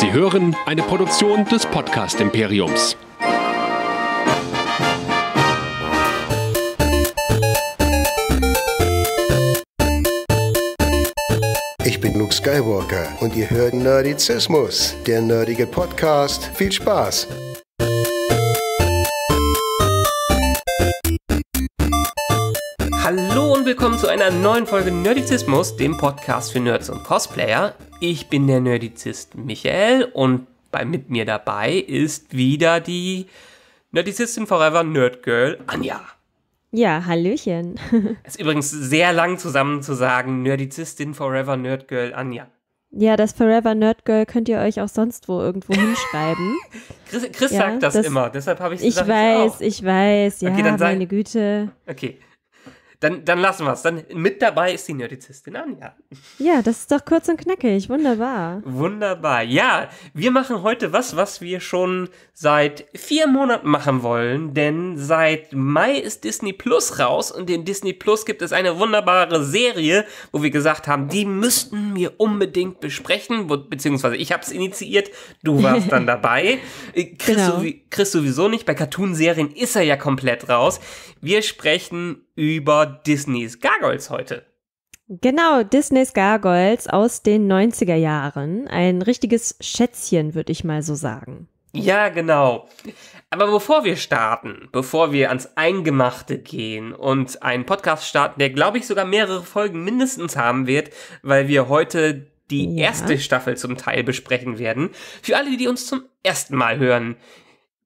Sie hören eine Produktion des Podcast Imperiums. Ich bin Luke Skywalker und ihr hört Nerdizismus, der nerdige Podcast. Viel Spaß! Hallo und willkommen zu einer neuen Folge Nerdizismus, dem Podcast für Nerds und Cosplayer. Ich bin der Nerdizist Michael und bei, mit mir dabei ist wieder die Nerdizistin Forever Nerd Girl Anja. Ja, Hallöchen. Es ist übrigens sehr lang zusammen zu sagen, Nerdizistin Forever Nerd Girl Anja. Ja, das Forever Nerd Girl könnt ihr euch auch sonst wo irgendwo hinschreiben. Chris, Chris ja, sagt das, das, immer, deshalb habe ich es Ich weiß, ich weiß, ja, okay, dann sag, meine Güte. Okay, dann, dann lassen wir es. Dann mit dabei ist die Nerdizistin Anja. Ja, das ist doch kurz und knackig. Wunderbar. Wunderbar. Ja, wir machen heute was, was wir schon seit vier Monaten machen wollen, denn seit Mai ist Disney Plus raus und in Disney Plus gibt es eine wunderbare Serie, wo wir gesagt haben, die müssten wir unbedingt besprechen, beziehungsweise ich habe es initiiert, du warst dann dabei. Chris, genau. sowieso nicht, bei Cartoon-Serien ist er ja komplett raus. Wir sprechen über Disneys Gargoyles heute. Genau, Disneys Gargoyles aus den 90er Jahren. Ein richtiges Schätzchen, würde ich mal so sagen. Ja, genau. Aber bevor wir starten, bevor wir ans Eingemachte gehen und einen Podcast starten, der, glaube ich, sogar mehrere Folgen mindestens haben wird, weil wir heute die ja. erste Staffel zum Teil besprechen werden. Für alle, die uns zum ersten Mal hören,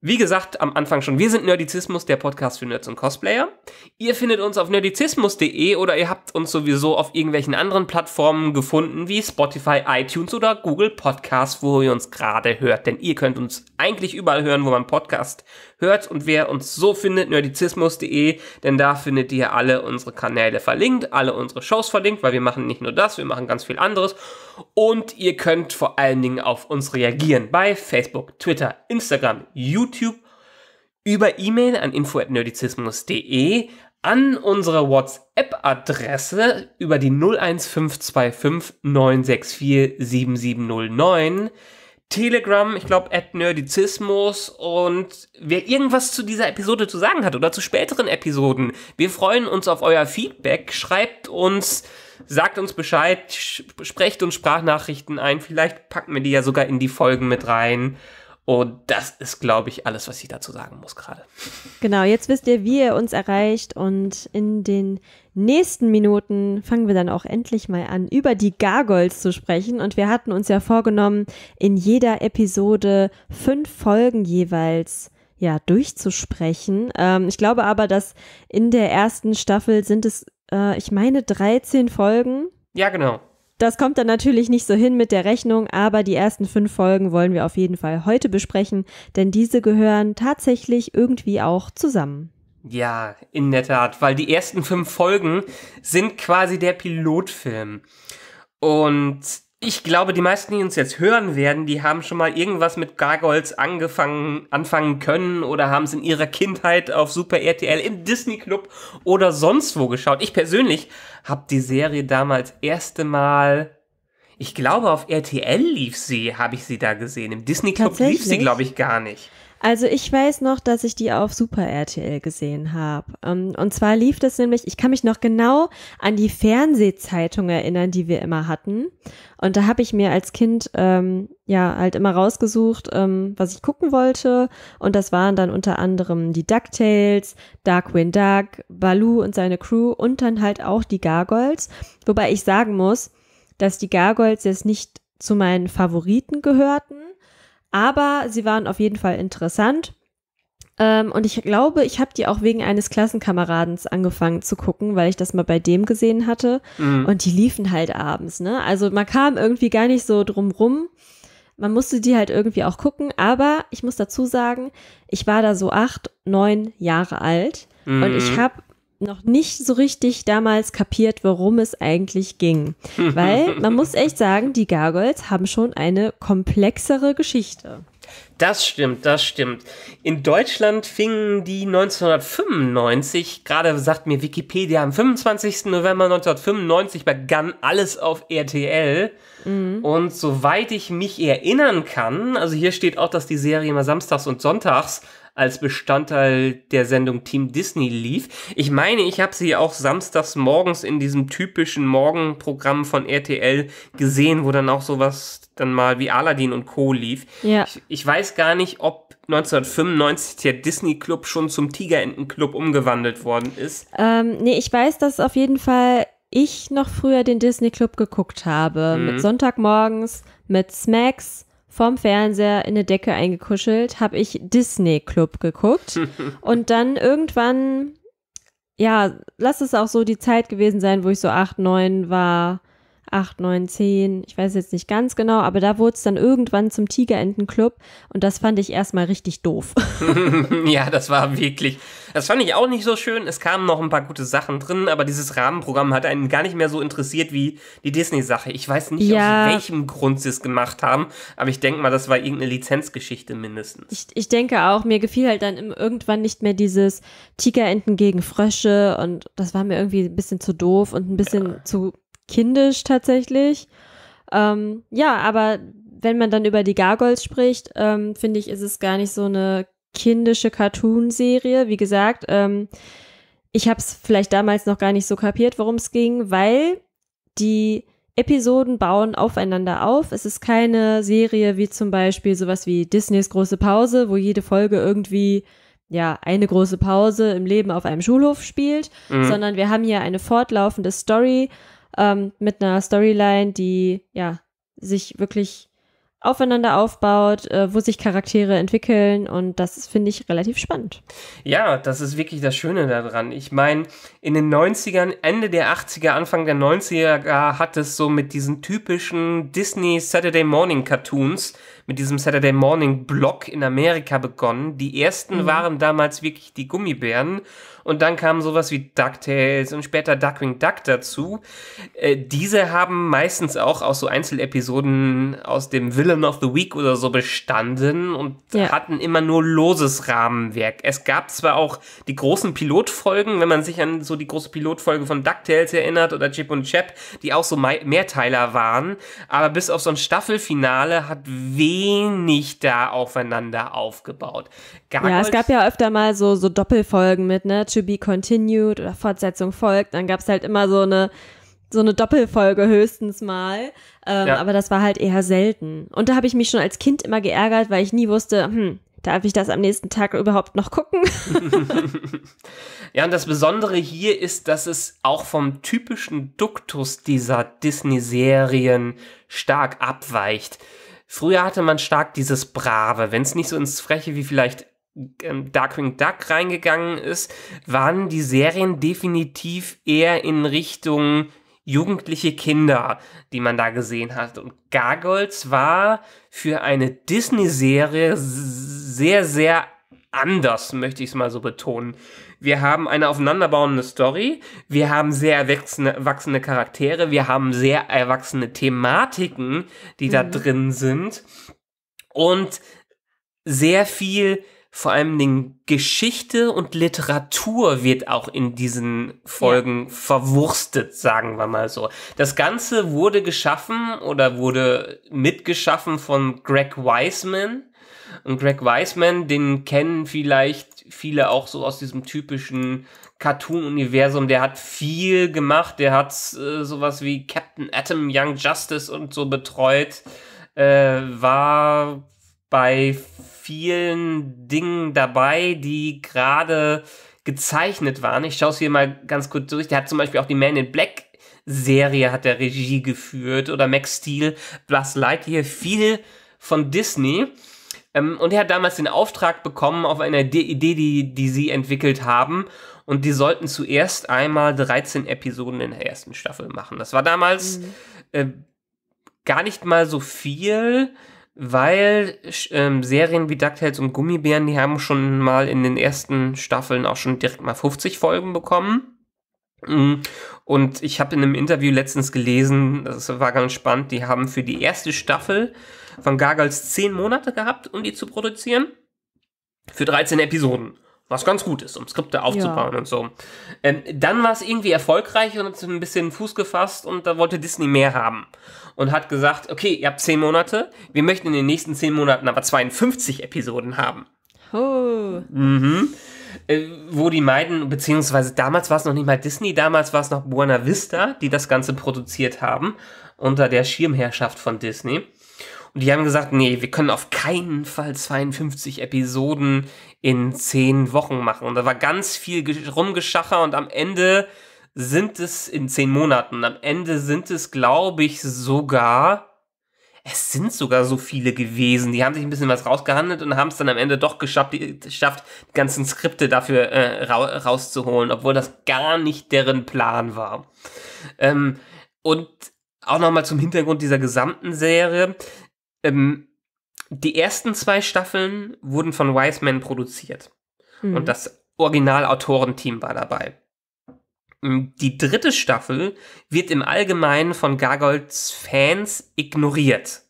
wie gesagt, am Anfang schon, wir sind Nerdizismus, der Podcast für Nerds und Cosplayer. Ihr findet uns auf nerdizismus.de oder ihr habt uns sowieso auf irgendwelchen anderen Plattformen gefunden, wie Spotify, iTunes oder Google Podcasts, wo ihr uns gerade hört. Denn ihr könnt uns eigentlich überall hören, wo man Podcast hört. Und wer uns so findet, nerdizismus.de, denn da findet ihr alle unsere Kanäle verlinkt, alle unsere Shows verlinkt, weil wir machen nicht nur das, wir machen ganz viel anderes. Und ihr könnt vor allen Dingen auf uns reagieren bei Facebook, Twitter, Instagram, YouTube, über E-Mail an info.nerdizismus.de, an unsere WhatsApp-Adresse über die 01525 964 7709 Telegram, ich glaube, at Nerdizismus. Und wer irgendwas zu dieser Episode zu sagen hat oder zu späteren Episoden, wir freuen uns auf euer Feedback. Schreibt uns, sagt uns Bescheid, sprecht uns Sprachnachrichten ein. Vielleicht packen wir die ja sogar in die Folgen mit rein. Und das ist, glaube ich, alles, was ich dazu sagen muss gerade. Genau, jetzt wisst ihr, wie ihr uns erreicht. Und in den nächsten Minuten fangen wir dann auch endlich mal an, über die Gargoyles zu sprechen. Und wir hatten uns ja vorgenommen, in jeder Episode fünf Folgen jeweils ja, durchzusprechen. Ähm, ich glaube aber, dass in der ersten Staffel sind es, äh, ich meine, 13 Folgen. Ja, genau. Das kommt dann natürlich nicht so hin mit der Rechnung, aber die ersten fünf Folgen wollen wir auf jeden Fall heute besprechen, denn diese gehören tatsächlich irgendwie auch zusammen. Ja, in der Tat, weil die ersten fünf Folgen sind quasi der Pilotfilm. Und ich glaube, die meisten, die uns jetzt hören werden, die haben schon mal irgendwas mit Gargoyles angefangen, anfangen können oder haben es in ihrer Kindheit auf Super RTL im Disney Club oder sonst wo geschaut. Ich persönlich habe die Serie damals erste Mal, ich glaube, auf RTL lief sie, habe ich sie da gesehen. Im Disney Club lief sie, glaube ich, gar nicht. Also ich weiß noch, dass ich die auf Super RTL gesehen habe. Ähm, und zwar lief das nämlich, ich kann mich noch genau an die Fernsehzeitung erinnern, die wir immer hatten. Und da habe ich mir als Kind ähm, ja halt immer rausgesucht, ähm, was ich gucken wollte. Und das waren dann unter anderem die DuckTales, Darkwing Duck, Baloo und seine Crew und dann halt auch die Gargoyles. Wobei ich sagen muss, dass die Gargoyles jetzt nicht zu meinen Favoriten gehörten aber sie waren auf jeden Fall interessant. Ähm, und ich glaube, ich habe die auch wegen eines Klassenkameradens angefangen zu gucken, weil ich das mal bei dem gesehen hatte. Mhm. Und die liefen halt abends, ne? Also man kam irgendwie gar nicht so drumrum. Man musste die halt irgendwie auch gucken. Aber ich muss dazu sagen, ich war da so acht, neun Jahre alt. Mhm. Und ich mhm. habe noch nicht so richtig damals kapiert, worum es eigentlich ging. Weil man muss echt sagen, die Gargoyles haben schon eine komplexere Geschichte. Das stimmt, das stimmt. In Deutschland fingen die 1995, gerade sagt mir Wikipedia, am 25. November 1995 begann alles auf RTL. Mhm. Und soweit ich mich erinnern kann, also hier steht auch, dass die Serie immer samstags und sonntags als Bestandteil der Sendung Team Disney lief. Ich meine, ich habe sie auch samstags morgens in diesem typischen Morgenprogramm von RTL gesehen, wo dann auch sowas dann mal wie Aladdin und Co. lief. Ja. Ich, ich weiß gar nicht, ob 1995 der Disney Club schon zum Tigerenten Club umgewandelt worden ist. Ähm, nee, ich weiß, dass auf jeden Fall ich noch früher den Disney Club geguckt habe. Mhm. Mit Sonntagmorgens, mit Smacks vorm Fernseher in eine Decke eingekuschelt, habe ich Disney Club geguckt und dann irgendwann, ja, lass es auch so die Zeit gewesen sein, wo ich so acht, neun war, 8, 9, 10, ich weiß jetzt nicht ganz genau, aber da wurde es dann irgendwann zum Tigerentenclub und das fand ich erstmal richtig doof. ja, das war wirklich, das fand ich auch nicht so schön. Es kamen noch ein paar gute Sachen drin, aber dieses Rahmenprogramm hat einen gar nicht mehr so interessiert wie die Disney-Sache. Ich weiß nicht, ja. aus welchem Grund sie es gemacht haben, aber ich denke mal, das war irgendeine Lizenzgeschichte mindestens. Ich, ich denke auch, mir gefiel halt dann irgendwann nicht mehr dieses Tigerenten gegen Frösche und das war mir irgendwie ein bisschen zu doof und ein bisschen ja. zu kindisch tatsächlich. Ähm, ja, aber wenn man dann über die Gargoyles spricht, ähm, finde ich, ist es gar nicht so eine kindische Cartoon-Serie. Wie gesagt, ähm, ich habe es vielleicht damals noch gar nicht so kapiert, worum es ging, weil die Episoden bauen aufeinander auf. Es ist keine Serie wie zum Beispiel sowas wie Disneys große Pause, wo jede Folge irgendwie ja eine große Pause im Leben auf einem Schulhof spielt, mhm. sondern wir haben hier eine fortlaufende Story ähm, mit einer Storyline, die ja sich wirklich aufeinander aufbaut, äh, wo sich Charaktere entwickeln und das finde ich relativ spannend. Ja, das ist wirklich das Schöne daran. Ich meine, in den 90ern, Ende der 80er, Anfang der 90er hat es so mit diesen typischen Disney Saturday Morning Cartoons mit diesem Saturday Morning Block in Amerika begonnen. Die ersten mhm. waren damals wirklich die Gummibären und dann kamen sowas wie DuckTales und später Duckwing Duck dazu. Äh, diese haben meistens auch aus so Einzelepisoden aus dem Villain of the Week oder so bestanden und ja. hatten immer nur loses Rahmenwerk. Es gab zwar auch die großen Pilotfolgen, wenn man sich an so die große Pilotfolge von DuckTales erinnert oder Chip und Chap, die auch so Mehrteiler waren, aber bis auf so ein Staffelfinale hat wenig wenig eh da aufeinander aufgebaut. Gargoyles ja, es gab ja öfter mal so, so Doppelfolgen mit, ne? To be continued oder Fortsetzung folgt. Dann gab es halt immer so eine so eine Doppelfolge höchstens mal. Ähm, ja. Aber das war halt eher selten. Und da habe ich mich schon als Kind immer geärgert, weil ich nie wusste, hm, darf ich das am nächsten Tag überhaupt noch gucken? ja, und das Besondere hier ist, dass es auch vom typischen Duktus dieser Disney-Serien stark abweicht. Früher hatte man stark dieses Brave, wenn es nicht so ins Freche wie vielleicht ähm, Darkwing Duck reingegangen ist, waren die Serien definitiv eher in Richtung jugendliche Kinder, die man da gesehen hat. Und Gargoyles war für eine Disney-Serie sehr, sehr anders, möchte ich es mal so betonen. Wir haben eine aufeinanderbauende Story. Wir haben sehr erwachsene, Charaktere. Wir haben sehr erwachsene Thematiken, die mhm. da drin sind. Und sehr viel vor allem Dingen Geschichte und Literatur wird auch in diesen Folgen ja. verwurstet, sagen wir mal so. Das Ganze wurde geschaffen oder wurde mitgeschaffen von Greg Wiseman, und Greg Wiseman, den kennen vielleicht viele auch so aus diesem typischen Cartoon-Universum. Der hat viel gemacht. Der hat äh, sowas wie Captain Atom, Young Justice und so betreut. Äh, war bei vielen Dingen dabei, die gerade gezeichnet waren. Ich schaue es hier mal ganz kurz durch. Der hat zum Beispiel auch die Man in Black Serie hat der Regie geführt oder Max Steel, Light hier viel von Disney. Ähm, und er hat damals den Auftrag bekommen auf eine Idee, die, die sie entwickelt haben. Und die sollten zuerst einmal 13 Episoden in der ersten Staffel machen. Das war damals mhm. äh, gar nicht mal so viel weil ähm, Serien wie DuckTales und Gummibären, die haben schon mal in den ersten Staffeln auch schon direkt mal 50 Folgen bekommen. Mhm. Und ich habe in einem Interview letztens gelesen, das war ganz spannend, die haben für die erste Staffel von Gargals zehn Monate gehabt, um die zu produzieren. Für 13 Episoden. Was ganz gut ist, um Skripte aufzubauen ja. und so. Ähm, dann war es irgendwie erfolgreich und hat ein bisschen Fuß gefasst und da wollte Disney mehr haben. Und hat gesagt, okay, ihr habt zehn Monate, wir möchten in den nächsten zehn Monaten aber 52 Episoden haben. Oh. Mhm. Äh, wo die meiden, beziehungsweise damals war es noch nicht mal Disney, damals war es noch Buena Vista, die das Ganze produziert haben, unter der Schirmherrschaft von Disney. Und die haben gesagt, nee, wir können auf keinen Fall 52 Episoden in 10 Wochen machen. Und da war ganz viel rumgeschacher und am Ende sind es in 10 Monaten, am Ende sind es, glaube ich, sogar es sind sogar so viele gewesen. Die haben sich ein bisschen was rausgehandelt und haben es dann am Ende doch geschafft, die, geschafft, die ganzen Skripte dafür äh, ra rauszuholen, obwohl das gar nicht deren Plan war. Ähm, und auch nochmal zum Hintergrund dieser gesamten Serie. Ähm, die ersten zwei Staffeln wurden von Wiseman produziert. Mhm. Und das Originalautorenteam war dabei. Mm, die dritte Staffel wird im Allgemeinen von Gargolds Fans ignoriert.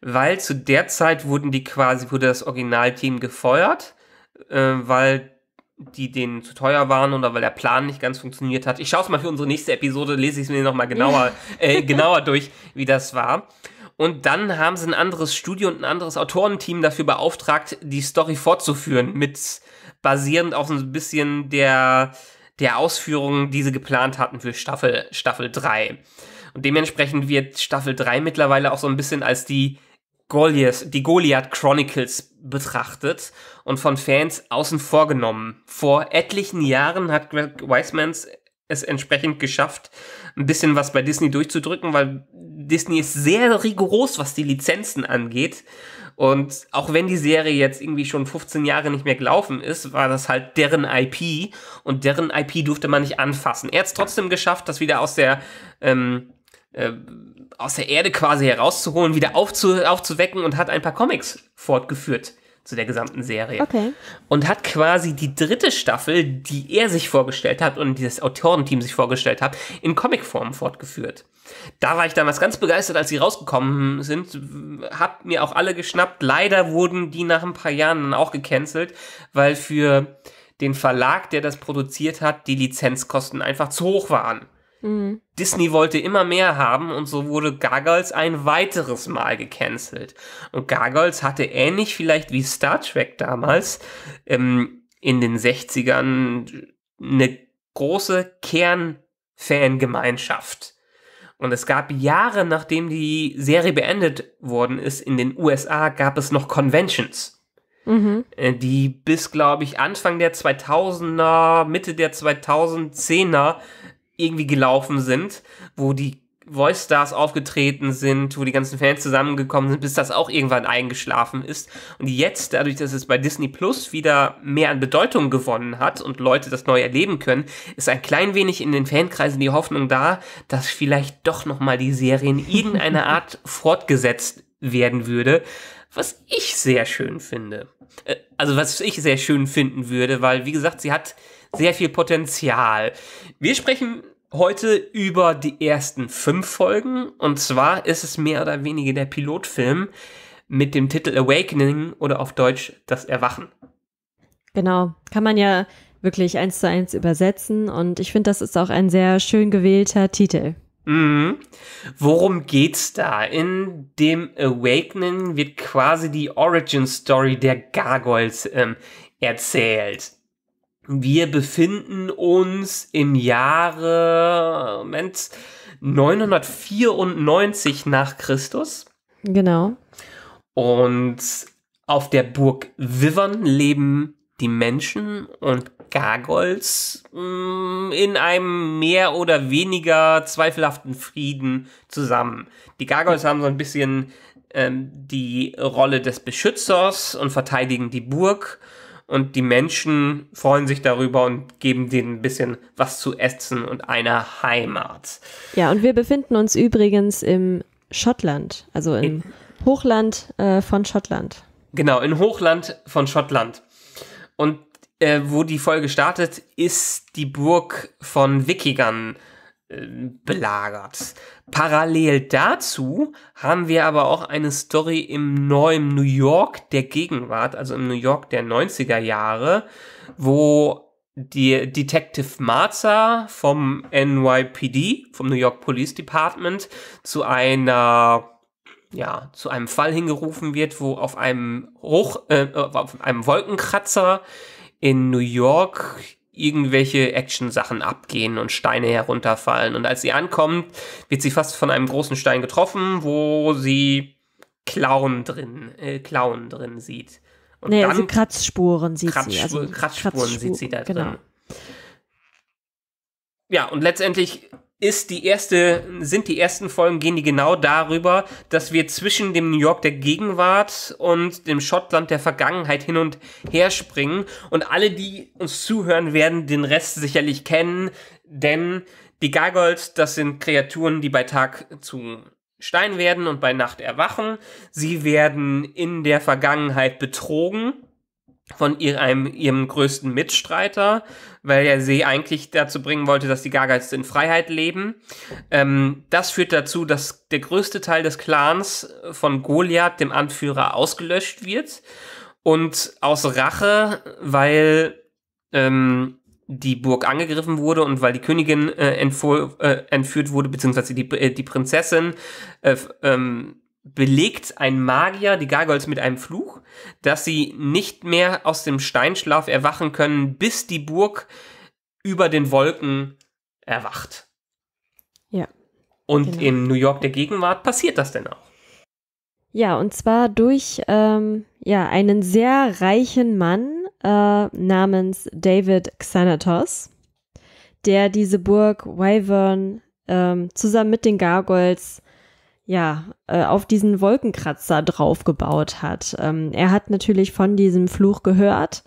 Weil zu der Zeit wurden die quasi, wurde das Originalteam gefeuert, äh, weil die denen zu teuer waren oder weil der Plan nicht ganz funktioniert hat. Ich schaue es mal für unsere nächste Episode, lese ich es mir nochmal genauer, äh, genauer durch, wie das war. Und dann haben sie ein anderes Studio und ein anderes Autorenteam dafür beauftragt, die Story fortzuführen, mit basierend auf so ein bisschen der der Ausführungen, die sie geplant hatten für Staffel, Staffel 3. Und dementsprechend wird Staffel 3 mittlerweile auch so ein bisschen als die Goliath, die Goliath Chronicles betrachtet und von Fans außen vorgenommen. Vor etlichen Jahren hat Greg Weismans es entsprechend geschafft, ein bisschen was bei Disney durchzudrücken, weil Disney ist sehr rigoros, was die Lizenzen angeht und auch wenn die Serie jetzt irgendwie schon 15 Jahre nicht mehr gelaufen ist, war das halt deren IP und deren IP durfte man nicht anfassen. Er hat es trotzdem geschafft, das wieder aus der ähm, äh, aus der Erde quasi herauszuholen, wieder aufzu aufzuwecken und hat ein paar Comics fortgeführt zu der gesamten Serie. Okay. Und hat quasi die dritte Staffel, die er sich vorgestellt hat und dieses Autorenteam sich vorgestellt hat, in Comicform fortgeführt. Da war ich damals ganz begeistert, als sie rausgekommen sind. Hab mir auch alle geschnappt. Leider wurden die nach ein paar Jahren dann auch gecancelt, weil für den Verlag, der das produziert hat, die Lizenzkosten einfach zu hoch waren. Mhm. Disney wollte immer mehr haben und so wurde Gargoyles ein weiteres Mal gecancelt. Und Gargoyles hatte ähnlich vielleicht wie Star Trek damals ähm, in den 60ern eine große Kernfangemeinschaft. Und es gab Jahre, nachdem die Serie beendet worden ist, in den USA gab es noch Conventions. Mhm. Äh, die bis, glaube ich, Anfang der 2000er, Mitte der 2010er irgendwie gelaufen sind, wo die Voice Stars aufgetreten sind, wo die ganzen Fans zusammengekommen sind, bis das auch irgendwann eingeschlafen ist. Und jetzt, dadurch, dass es bei Disney Plus wieder mehr an Bedeutung gewonnen hat und Leute das neu erleben können, ist ein klein wenig in den Fankreisen die Hoffnung da, dass vielleicht doch nochmal die Serie in irgendeiner Art fortgesetzt werden würde. Was ich sehr schön finde. Äh, also was ich sehr schön finden würde, weil, wie gesagt, sie hat sehr viel Potenzial. Wir sprechen heute über die ersten fünf Folgen und zwar ist es mehr oder weniger der Pilotfilm mit dem Titel Awakening oder auf Deutsch Das Erwachen. Genau, kann man ja wirklich eins zu eins übersetzen und ich finde, das ist auch ein sehr schön gewählter Titel. Mhm. Worum geht's da? In dem Awakening wird quasi die Origin Story der Gargoyles ähm, erzählt. Wir befinden uns im Jahre Moment, 994 nach Christus. Genau. Und auf der Burg Wivern leben die Menschen und Gargols mh, mm, in einem mehr oder weniger zweifelhaften Frieden zusammen. Die Gargols haben so ein bisschen ähm, die Rolle des Beschützers und verteidigen die Burg und die Menschen freuen sich darüber und geben denen ein bisschen was zu essen und eine Heimat. Ja, und wir befinden uns übrigens im Schottland, also im in, Hochland äh, von Schottland. Genau, im Hochland von Schottland. Und äh, wo die Folge startet, ist die Burg von Wikingern belagert. Parallel dazu haben wir aber auch eine Story im neuen New York der Gegenwart, also im New York der 90er Jahre, wo die Detective Marza vom NYPD, vom New York Police Department, zu einer ja, zu einem Fall hingerufen wird, wo auf einem Hoch, äh, auf einem Wolkenkratzer in New York irgendwelche Action-Sachen abgehen und Steine herunterfallen. Und als sie ankommt, wird sie fast von einem großen Stein getroffen, wo sie Klauen drin, äh, Klauen drin sieht. Und nee, also Kratzspuren sieht Kratzsp sie. Also Kratzspuren, Kratzspuren sieht sie da drin. Genau. Ja, und letztendlich ist die erste, sind die ersten Folgen, gehen die genau darüber, dass wir zwischen dem New York der Gegenwart und dem Schottland der Vergangenheit hin und her springen. Und alle, die uns zuhören, werden den Rest sicherlich kennen, denn die Gargoyles, das sind Kreaturen, die bei Tag zu Stein werden und bei Nacht erwachen. Sie werden in der Vergangenheit betrogen von ihrem, ihrem größten Mitstreiter, weil er sie eigentlich dazu bringen wollte, dass die Gaga in Freiheit leben. Ähm, das führt dazu, dass der größte Teil des Clans von Goliath, dem Anführer, ausgelöscht wird. Und aus Rache, weil ähm, die Burg angegriffen wurde und weil die Königin äh, äh, entführt wurde, beziehungsweise die, äh, die Prinzessin, äh, ähm, belegt ein Magier die Gargoyles mit einem Fluch, dass sie nicht mehr aus dem Steinschlaf erwachen können, bis die Burg über den Wolken erwacht. Ja. Und genau. im New York der Gegenwart passiert das denn auch? Ja, und zwar durch ähm, ja, einen sehr reichen Mann äh, namens David Xanatos, der diese Burg Wyvern ähm, zusammen mit den Gargoyles ja, äh, auf diesen Wolkenkratzer draufgebaut hat. Ähm, er hat natürlich von diesem Fluch gehört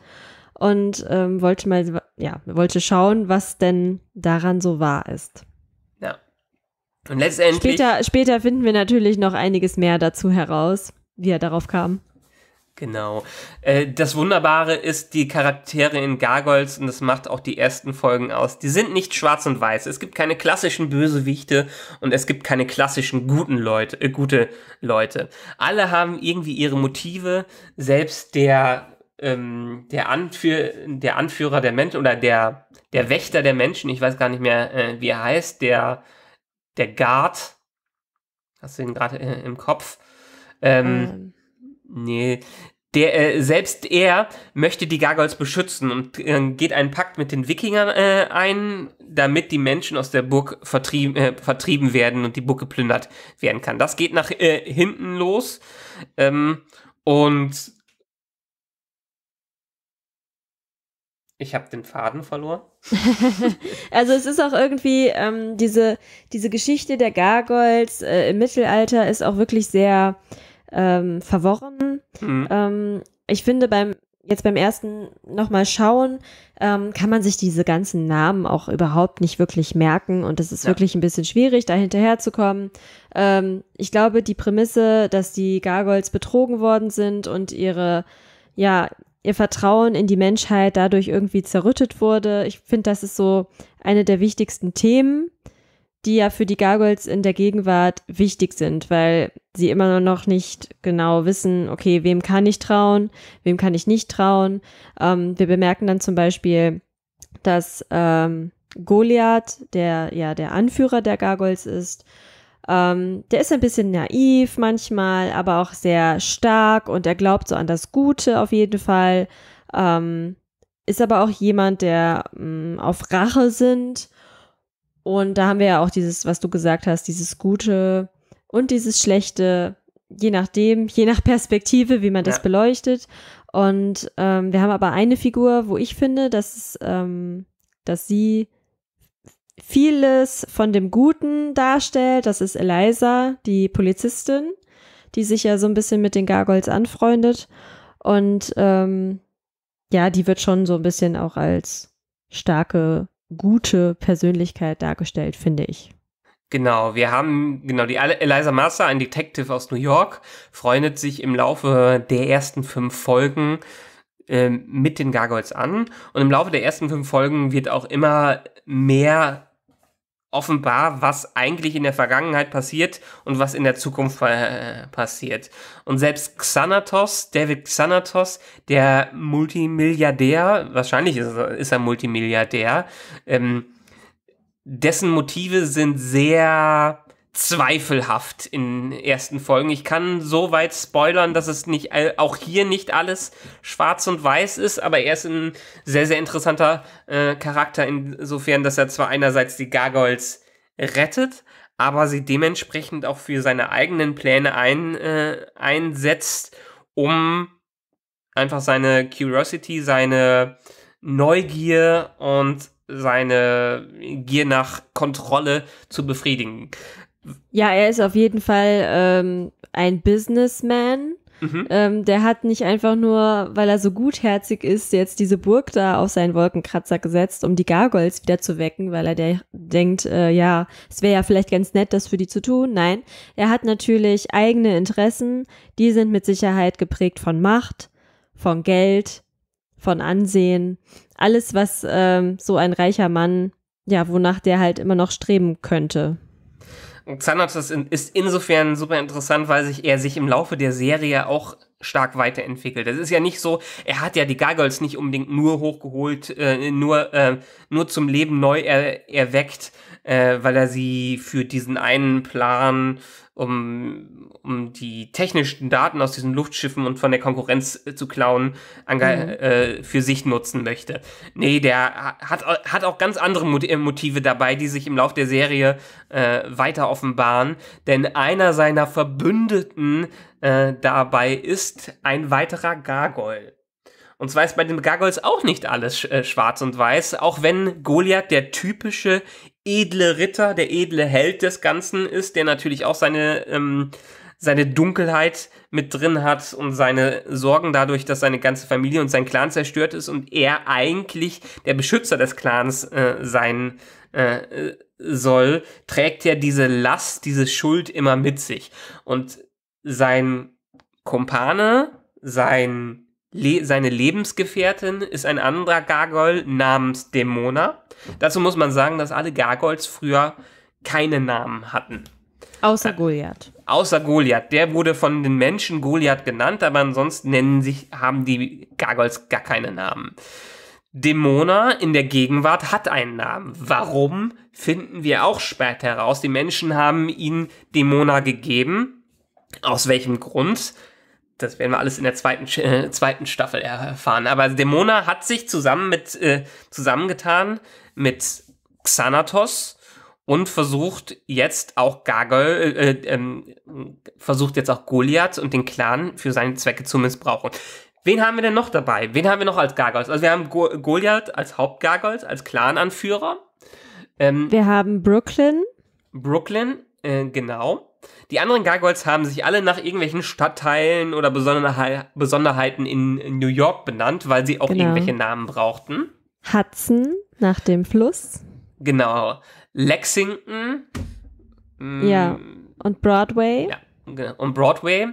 und ähm, wollte mal, ja, wollte schauen, was denn daran so wahr ist. Ja. Und letztendlich. Später, später finden wir natürlich noch einiges mehr dazu heraus, wie er darauf kam. Genau. Äh, das Wunderbare ist, die Charaktere in Gargoyles, und das macht auch die ersten Folgen aus, die sind nicht schwarz und weiß. Es gibt keine klassischen Bösewichte und es gibt keine klassischen guten Leute, äh, gute Leute. Alle haben irgendwie ihre Motive, selbst der, ähm, der, Anführ der Anführer der Menschen oder der, der Wächter der Menschen, ich weiß gar nicht mehr, äh, wie er heißt, der, der Guard, hast du ihn gerade äh, im Kopf, ähm, ähm. Nee, der, äh, selbst er möchte die Gargoyles beschützen und äh, geht einen Pakt mit den Wikingern äh, ein, damit die Menschen aus der Burg vertrieb, äh, vertrieben werden und die Burg geplündert werden kann. Das geht nach äh, hinten los. Ähm, und ich habe den Faden verloren. also es ist auch irgendwie ähm, diese, diese Geschichte der Gargoyles äh, im Mittelalter ist auch wirklich sehr ähm, verworren. Mhm. Ähm, ich finde beim jetzt beim ersten nochmal schauen, ähm, kann man sich diese ganzen Namen auch überhaupt nicht wirklich merken und es ist ja. wirklich ein bisschen schwierig, da hinterherzukommen. Ähm, ich glaube, die Prämisse, dass die Gargoyles betrogen worden sind und ihre, ja, ihr Vertrauen in die Menschheit dadurch irgendwie zerrüttet wurde, ich finde, das ist so eine der wichtigsten Themen die ja für die Gargoyles in der Gegenwart wichtig sind, weil sie immer noch nicht genau wissen, okay, wem kann ich trauen, wem kann ich nicht trauen. Ähm, wir bemerken dann zum Beispiel, dass ähm, Goliath, der ja der Anführer der Gargoyles ist, ähm, der ist ein bisschen naiv manchmal, aber auch sehr stark und er glaubt so an das Gute auf jeden Fall. Ähm, ist aber auch jemand, der mh, mm, auf Rache sind und da haben wir ja auch dieses, was du gesagt hast, dieses Gute und dieses Schlechte, je nachdem, je nach Perspektive, wie man das ja. beleuchtet. Und ähm, wir haben aber eine Figur, wo ich finde, dass, es, ähm, dass sie vieles von dem Guten darstellt. Das ist Eliza, die Polizistin, die sich ja so ein bisschen mit den Gargoyles anfreundet. Und ähm, ja, die wird schon so ein bisschen auch als starke gute Persönlichkeit dargestellt, finde ich. Genau, wir haben, genau, die Eliza Master, ein Detective aus New York, freundet sich im Laufe der ersten fünf Folgen ähm, mit den Gargoyles an. Und im Laufe der ersten fünf Folgen wird auch immer mehr offenbar, was eigentlich in der Vergangenheit passiert und was in der Zukunft äh, passiert. Und selbst Xanatos, David Xanatos, der Multimilliardär, wahrscheinlich ist er, ist er Multimilliardär, ähm, dessen Motive sind sehr zweifelhaft in ersten Folgen. Ich kann so weit spoilern, dass es nicht auch hier nicht alles schwarz und weiß ist, aber er ist ein sehr, sehr interessanter äh, Charakter, insofern, dass er zwar einerseits die Gargoyles rettet, aber sie dementsprechend auch für seine eigenen Pläne ein, äh, einsetzt, um einfach seine Curiosity, seine Neugier und seine Gier nach Kontrolle zu befriedigen. Ja, er ist auf jeden Fall ähm, ein Businessman. Mhm. Ähm, der hat nicht einfach nur, weil er so gutherzig ist, jetzt diese Burg da auf seinen Wolkenkratzer gesetzt, um die Gargoyles wieder zu wecken, weil er der denkt, äh, ja, es wäre ja vielleicht ganz nett, das für die zu tun. Nein, er hat natürlich eigene Interessen, die sind mit Sicherheit geprägt von Macht, von Geld, von Ansehen, alles, was ähm, so ein reicher Mann, ja, wonach der halt immer noch streben könnte. Xanatos ist, insofern super interessant, weil sich er sich im Laufe der Serie auch stark weiterentwickelt. Es ist ja nicht so, er hat ja die Gargoyles nicht unbedingt nur hochgeholt, äh, nur, äh, nur zum Leben neu er, erweckt, äh, weil er sie für diesen einen Plan um, um die technischen Daten aus diesen Luftschiffen und von der Konkurrenz äh, zu klauen, mhm. äh, für sich nutzen möchte. Nee, der hat, hat auch ganz andere äh, Motive dabei, die sich im Lauf der Serie äh, weiter offenbaren. Denn einer seiner Verbündeten äh, dabei ist ein weiterer Gargoyle. Und zwar ist bei den Gargoyles auch nicht alles äh, schwarz und weiß, auch wenn Goliath der typische edle Ritter, der edle Held des Ganzen ist, der natürlich auch seine, ähm, seine Dunkelheit mit drin hat und seine Sorgen dadurch, dass seine ganze Familie und sein Clan zerstört ist und er eigentlich der Beschützer des Clans äh, sein äh, soll, trägt ja diese Last, diese Schuld immer mit sich. Und sein Kumpane, sein Le seine Lebensgefährtin ist ein anderer Gargoyle namens Demona. Dazu muss man sagen, dass alle Gargoyles früher keine Namen hatten. Außer Goliath. Außer Goliath. Der wurde von den Menschen Goliath genannt, aber ansonsten nennen sich, haben die Gargoyles gar keine Namen. Dämona in der Gegenwart hat einen Namen. Warum, finden wir auch später heraus. Die Menschen haben ihn Dämona gegeben. Aus welchem Grund? das werden wir alles in der zweiten, äh, zweiten Staffel erfahren. Aber Demona hat sich zusammen mit, äh, zusammengetan mit Xanatos und versucht jetzt auch Gargoyle, äh, äh, ähm, versucht jetzt auch Goliath und den Clan für seine Zwecke zu missbrauchen. Wen haben wir denn noch dabei? Wen haben wir noch als Gargoyles? Also wir haben Go Goliath als Hauptgargoyles, als Clananführer. Ähm, wir haben Brooklyn. Brooklyn, äh, genau. Die anderen Gargoyles haben sich alle nach irgendwelchen Stadtteilen oder Besonderheiten in, New York benannt, weil sie auch genau. irgendwelche Namen brauchten. Hudson nach dem Fluss. Genau. Lexington. Mm, ja. Und Broadway. Ja, genau. Und Broadway.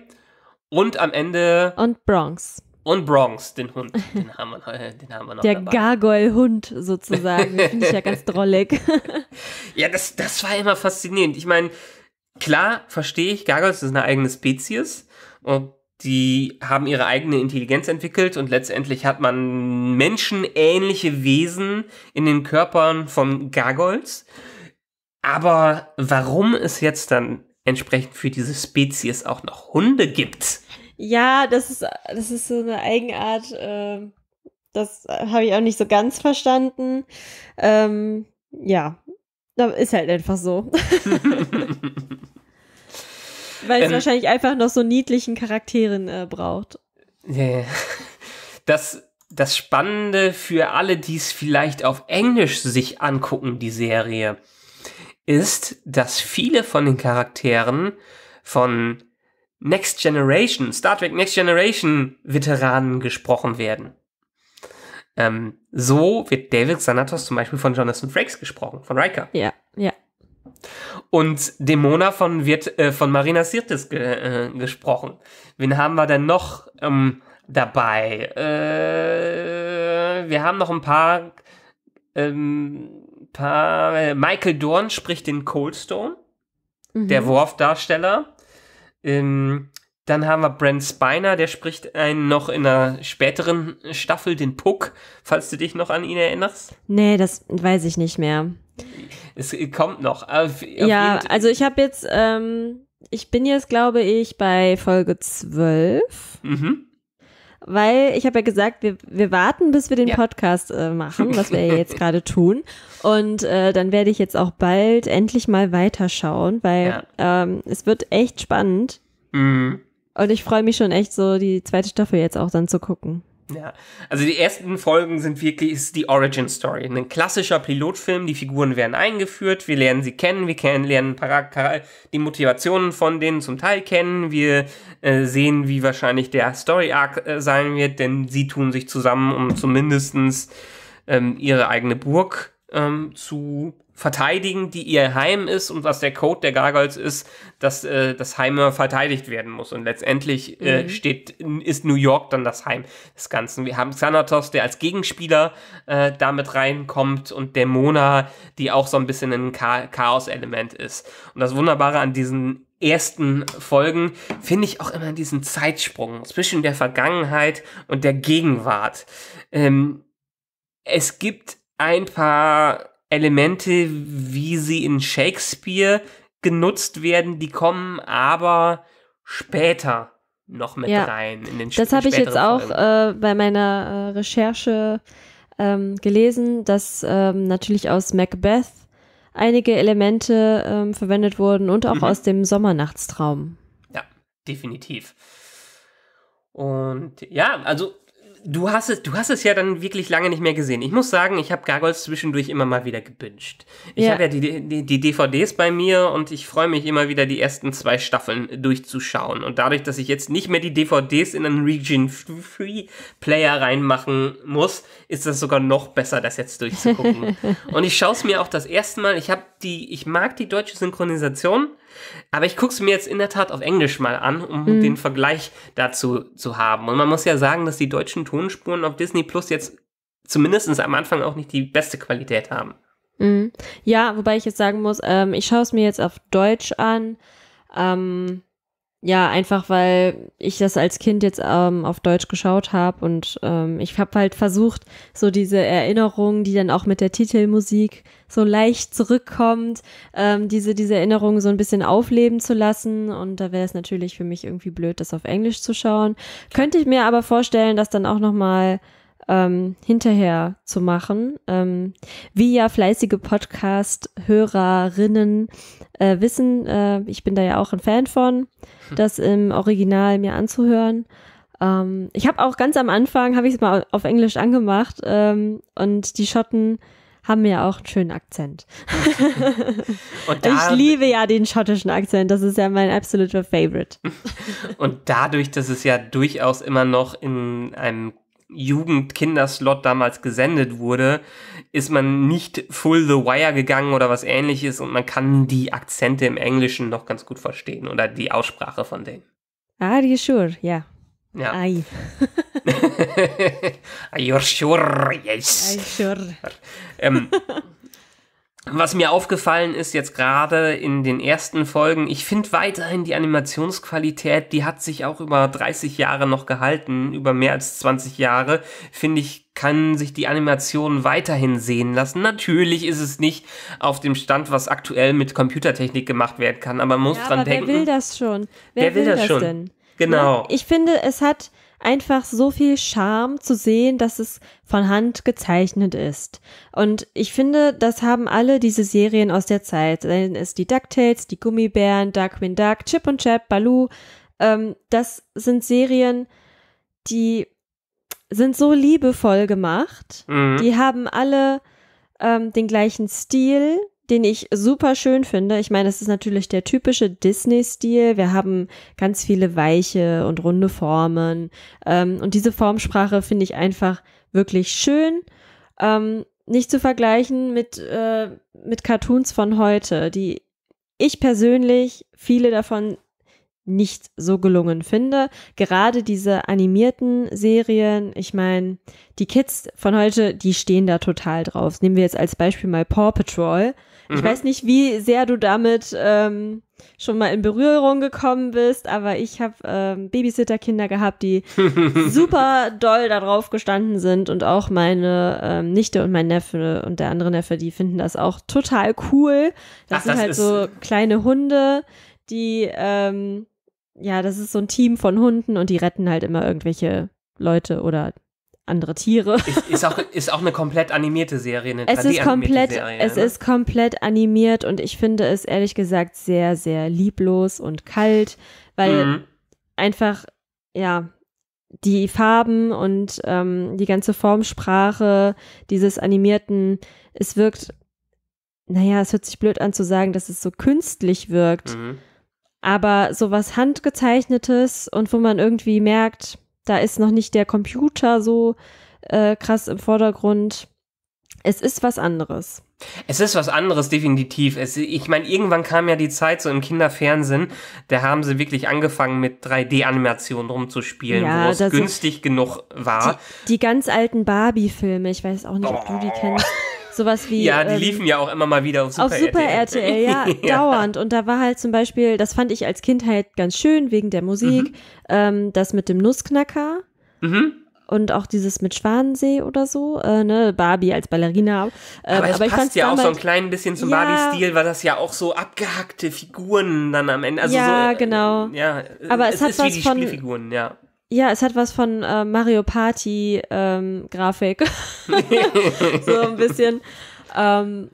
Und am Ende. Und Bronx. Und Bronx, den Hund. Den haben wir, noch, äh, den haben wir noch. Der Gargoyle-Hund sozusagen. Finde ich ja ganz drollig. ja, das, das war immer faszinierend. Ich meine, Klar verstehe ich, Gargoyles ist eine eigene Spezies und die haben ihre eigene Intelligenz entwickelt und letztendlich hat man menschenähnliche Wesen in den Körpern von Gargoyles. Aber warum es jetzt dann entsprechend für diese Spezies auch noch Hunde gibt? Ja, das ist, das ist so eine Eigenart, äh, das habe ich auch nicht so ganz verstanden. Ähm, ja, da ist halt einfach so. Weil es ähm, wahrscheinlich einfach noch so niedlichen Charakteren äh, braucht. Das, das Spannende für alle, die es vielleicht auf Englisch sich angucken, die Serie, ist, dass viele von den Charakteren von Next Generation, Star Trek Next Generation Veteranen gesprochen werden. Ähm, so wird David Xanatos zum Beispiel von Jonathan Frakes gesprochen, von Riker. Ja, ja. Und Demona von, wird, äh, von Marina Sirtis ge, äh, gesprochen. Wen haben wir denn noch ähm, dabei? Äh, wir haben noch ein paar. Ähm, paar äh, Michael Dorn spricht den Coldstone, mhm. der Worf-Darsteller. Ähm, dann haben wir Brent Spiner, der spricht einen noch in einer späteren Staffel, den Puck, falls du dich noch an ihn erinnerst. Nee, das weiß ich nicht mehr. Es kommt noch. Auf, auf ja, also ich habe jetzt, ähm, ich bin jetzt, glaube ich, bei Folge 12. Mhm. Weil ich habe ja gesagt, wir, wir warten, bis wir den ja. Podcast äh, machen, was wir jetzt gerade tun. Und äh, dann werde ich jetzt auch bald endlich mal weiterschauen, weil ja. ähm, es wird echt spannend. Mhm. Und ich freue mich schon echt so, die zweite Staffel jetzt auch dann zu gucken. Ja, also die ersten Folgen sind wirklich ist die Origin Story. Ein klassischer Pilotfilm, die Figuren werden eingeführt, wir lernen sie kennen, wir kennen, lernen die Motivationen von denen zum Teil kennen, wir äh, sehen, wie wahrscheinlich der Story Arc äh, sein wird, denn sie tun sich zusammen, um zumindest ähm, ihre eigene Burg ähm, zu verteidigen, die ihr Heim ist und was der Code der Gargoyles ist, dass äh, das Heim immer verteidigt werden muss. Und letztendlich äh, mhm. äh, steht, ist New York dann das Heim des Ganzen. Wir haben Xanatos, der als Gegenspieler äh, damit reinkommt und Dämona, die auch so ein bisschen ein Cha Chaos-Element ist. Und das Wunderbare an diesen ersten Folgen finde ich auch immer diesen Zeitsprung zwischen der Vergangenheit und der Gegenwart. Ähm, es gibt ein paar Elemente, wie sie in Shakespeare genutzt werden, die kommen aber später noch mit ja, rein in den Sp Das habe ich jetzt auch äh, bei meiner äh, Recherche ähm, gelesen, dass ähm, natürlich aus Macbeth einige Elemente ähm, verwendet wurden und auch mhm. aus dem Sommernachtstraum. Ja, definitiv. Und ja, also du hast es, du hast es ja dann wirklich lange nicht mehr gesehen. Ich muss sagen, ich habe Gargoyles zwischendurch immer mal wieder gebünscht. Ich ja. habe ja die, die, die, DVDs bei mir und ich freue mich immer wieder, die ersten zwei Staffeln durchzuschauen. Und dadurch, dass ich jetzt nicht mehr die DVDs in einen Region Free Player reinmachen muss, ist das sogar noch besser, das jetzt durchzugucken. und ich schaue es mir auch das erste Mal. Ich habe die, ich mag die deutsche Synchronisation, aber ich gucke es mir jetzt in der Tat auf Englisch mal an, um mhm. den Vergleich dazu zu haben. Und man muss ja sagen, dass die deutschen Tonspuren auf Disney Plus jetzt zumindest am Anfang auch nicht die beste Qualität haben. Mhm. Ja, wobei ich jetzt sagen muss, ähm, ich schaue es mir jetzt auf Deutsch an. Ähm, ja, einfach weil ich das als Kind jetzt ähm, auf Deutsch geschaut habe und ähm, ich habe halt versucht, so diese Erinnerungen, die dann auch mit der Titelmusik so leicht zurückkommt, ähm, diese, diese Erinnerungen so ein bisschen aufleben zu lassen. Und da wäre es natürlich für mich irgendwie blöd, das auf Englisch zu schauen. Könnte ich mir aber vorstellen, das dann auch nochmal ähm, hinterher zu machen. Ähm, wie ja fleißige Podcast-Hörerinnen äh, wissen, äh, ich bin da ja auch ein Fan von, hm. das im Original mir anzuhören. Ähm, ich habe auch ganz am Anfang, habe ich es mal auf Englisch angemacht ähm, und die Schotten haben ja auch einen schönen Akzent. ich liebe ja den schottischen Akzent, das ist ja mein absoluter Favorite. Und dadurch, dass es ja durchaus immer noch in einem Jugend-Kinderslot damals gesendet wurde, ist man nicht full the wire gegangen oder was ähnliches und man kann die Akzente im Englischen noch ganz gut verstehen oder die Aussprache von denen. Are ah, you sure? Ja. Ja. Ai. Are you sure? Yes. Are you sure? Ähm, was mir aufgefallen ist jetzt gerade in den ersten Folgen, ich finde weiterhin die Animationsqualität, die hat sich auch über 30 Jahre noch gehalten, über mehr als 20 Jahre, finde ich, kann sich die Animation weiterhin sehen lassen. Natürlich ist es nicht auf dem Stand, was aktuell mit Computertechnik gemacht werden kann, aber man muss ja, dran aber denken. Wer will das schon? Wer, wer will, will, das, das schon? Denn? Genau. Ne? ich finde, es hat einfach so viel Charme zu sehen, dass es von Hand gezeichnet ist. Und ich finde, das haben alle diese Serien aus der Zeit. Seien es die DuckTales, die Gummibären, Darkwing Duck, Chip und Chap, Baloo. Ähm, das sind Serien, die sind so liebevoll gemacht. Mhm. Die haben alle ähm, den gleichen Stil den ich super schön finde. Ich meine, es ist natürlich der typische Disney-Stil. Wir haben ganz viele weiche und runde Formen. Ähm, und diese Formsprache finde ich einfach wirklich schön. Ähm, nicht zu vergleichen mit, äh, mit Cartoons von heute, die ich persönlich viele davon nicht so gelungen finde. Gerade diese animierten Serien, ich meine, die Kids von heute, die stehen da total drauf. Nehmen wir jetzt als Beispiel mal Paw Patrol. Ich mhm. weiß nicht, wie sehr du damit ähm, schon mal in Berührung gekommen bist, aber ich habe ähm, Babysitterkinder gehabt, die super doll darauf gestanden sind und auch meine ähm, Nichte und mein Neffe und der andere Neffe, die finden das auch total cool. Das Ach, sind das halt ist so kleine Hunde, die ähm, ja, das ist so ein Team von Hunden und die retten halt immer irgendwelche Leute oder andere Tiere. Ist, ist, auch, ist auch eine komplett animierte Serie, eine es ist komplett, Serie, Es ne? ist komplett animiert und ich finde es ehrlich gesagt sehr, sehr lieblos und kalt, weil mhm. einfach, ja, die Farben und ähm, die ganze Formsprache dieses animierten, es wirkt, naja, es hört sich blöd an zu sagen, dass es so künstlich wirkt. Mhm. Aber sowas Handgezeichnetes und wo man irgendwie merkt, da ist noch nicht der Computer so äh, krass im Vordergrund. Es ist was anderes. Es ist was anderes, definitiv. Es, ich meine, irgendwann kam ja die Zeit so im Kinderfernsehen, da haben sie wirklich angefangen mit 3D-Animationen rumzuspielen, ja, wo es günstig genug war. Die, die ganz alten Barbie-Filme, ich weiß auch nicht, ob du die kennst sowas wie. Ja, die ähm, liefen ja auch immer mal wieder auf Super, auf Super RTL. RTL ja, ja, dauernd. Und da war halt zum Beispiel, das fand ich als Kind halt ganz schön wegen der Musik, mhm. ähm, das mit dem Nussknacker. Mhm. Und auch dieses mit Schwanensee oder so, äh, ne, Barbie als Ballerina. Ähm, aber es aber passt ja auch so ein klein bisschen zum ja, Barbie-Stil, weil das ja auch so abgehackte Figuren dann am Ende. Also ja, so, äh, genau. ja, aber äh, es, es hat ist was wie die von, Spielfiguren, ja ja, es hat was von äh, Mario Party ähm, Grafik. so ein bisschen. Ähm,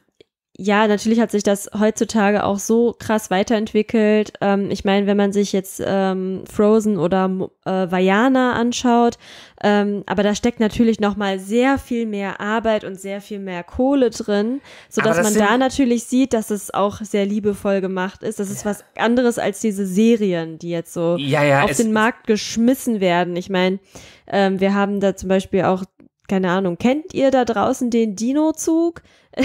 ja, natürlich hat sich das heutzutage auch so krass weiterentwickelt. Ähm, ich meine, wenn man sich jetzt ähm, Frozen oder äh, Vajana anschaut, ähm, aber da steckt natürlich noch mal sehr viel mehr Arbeit und sehr viel mehr Kohle drin, sodass dass man da natürlich sieht, dass es auch sehr liebevoll gemacht ist. Das ja. ist was anderes als diese Serien, die jetzt so ja, ja, auf den Markt geschmissen werden. Ich meine, ähm, wir haben da zum Beispiel auch keine Ahnung, kennt ihr da draußen den Dino-Zug?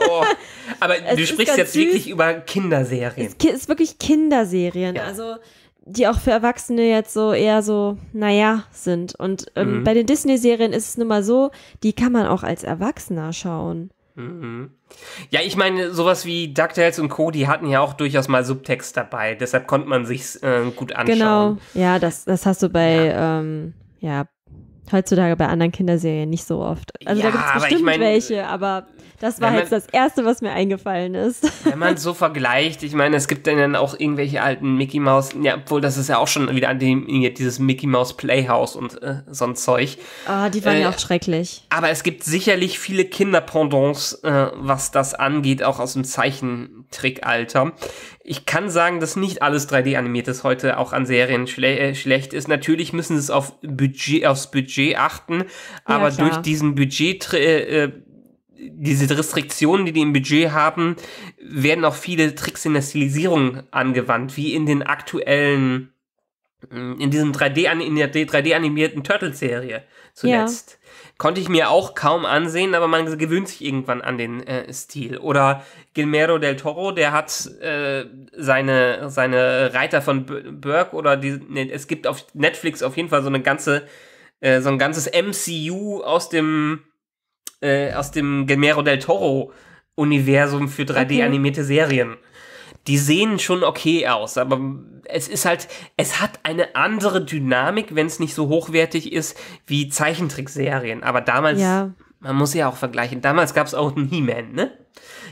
Oh. Aber du sprichst jetzt süß. wirklich über Kinderserien. Es ist wirklich Kinderserien. Ja. Also die auch für Erwachsene jetzt so eher so, naja, sind. Und ähm, mhm. bei den Disney-Serien ist es nun mal so, die kann man auch als Erwachsener schauen. Mhm. Ja, ich meine, sowas wie DuckTales und Co., die hatten ja auch durchaus mal Subtext dabei, deshalb konnte man sich's äh, gut anschauen. Genau, ja, das, das hast du bei, ja, ähm, ja heutzutage bei anderen Kinderserien nicht so oft. Also ja, da gibt es bestimmt ich mein, welche, aber das war man, jetzt das Erste, was mir eingefallen ist. Wenn man so vergleicht, ich meine, es gibt dann auch irgendwelche alten Mickey Mouse, ja, obwohl das ist ja auch schon wieder an dem, dieses Mickey Mouse Playhouse und äh, so ein Zeug. Ah, oh, die waren äh, ja auch schrecklich. Aber es gibt sicherlich viele Kinderpendants, äh, was das angeht, auch aus dem Zeichentrickalter. Ich kann sagen, dass nicht alles 3D animiertes heute auch an Serien schle äh, schlecht ist. Natürlich müssen sie es auf Budget, aufs Budget achten, aber ja, durch diesen Budget äh, äh diese Restriktionen, die die im Budget haben, werden auch viele Tricks in der Stilisierung angewandt, wie in den aktuellen, mm, in diesem 3D, in der 3D animierten Turtle-Serie zuletzt. Ja. Konnte ich mir auch kaum ansehen, aber man gewöhnt sich irgendwann an den äh, Stil. Oder Gilmero del Toro, der hat äh, seine, seine Reiter von Burke oder die, nee, es gibt auf Netflix auf jeden Fall so eine ganze, äh, so ein ganzes MCU aus dem äh, aus dem Gemero del Toro Universum für 3D-animierte okay. Serien. Die sehen schon okay aus, aber es ist halt, es hat eine andere Dynamik, wenn es nicht so hochwertig ist wie Zeichentrickserien. Aber damals, ja. man muss ja auch vergleichen, damals gab es auch einen He-Man, ne?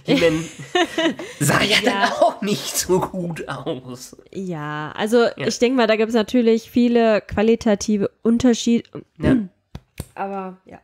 He-Man sah ja, ja, dann auch nicht so gut aus. Ja, also ja. ich denke mal, da gibt es natürlich viele qualitative Unterschiede. Ja. Aber ja.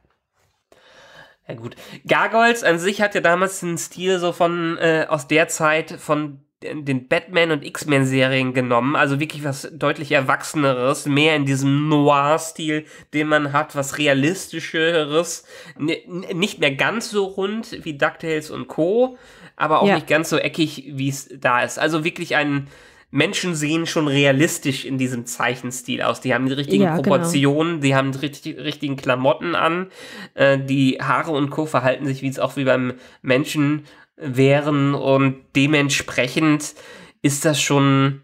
Ja gut. Gargoyles an sich hat ja damals den Stil so von äh, aus der Zeit von den Batman und X-Men Serien genommen, also wirklich was deutlich erwachseneres, mehr in diesem Noir-Stil, den man hat, was realistischeres, nicht mehr ganz so rund wie DuckTales und Co, aber auch ja. nicht ganz so eckig, wie es da ist. Also wirklich ein Menschen sehen schon realistisch in diesem Zeichenstil aus. Die haben die richtigen ja, genau. Proportionen, genau. die haben die richtig, richtigen Klamotten an, äh, die Haare und Co. verhalten sich, wie es auch wie beim Menschen wären und dementsprechend ist das schon.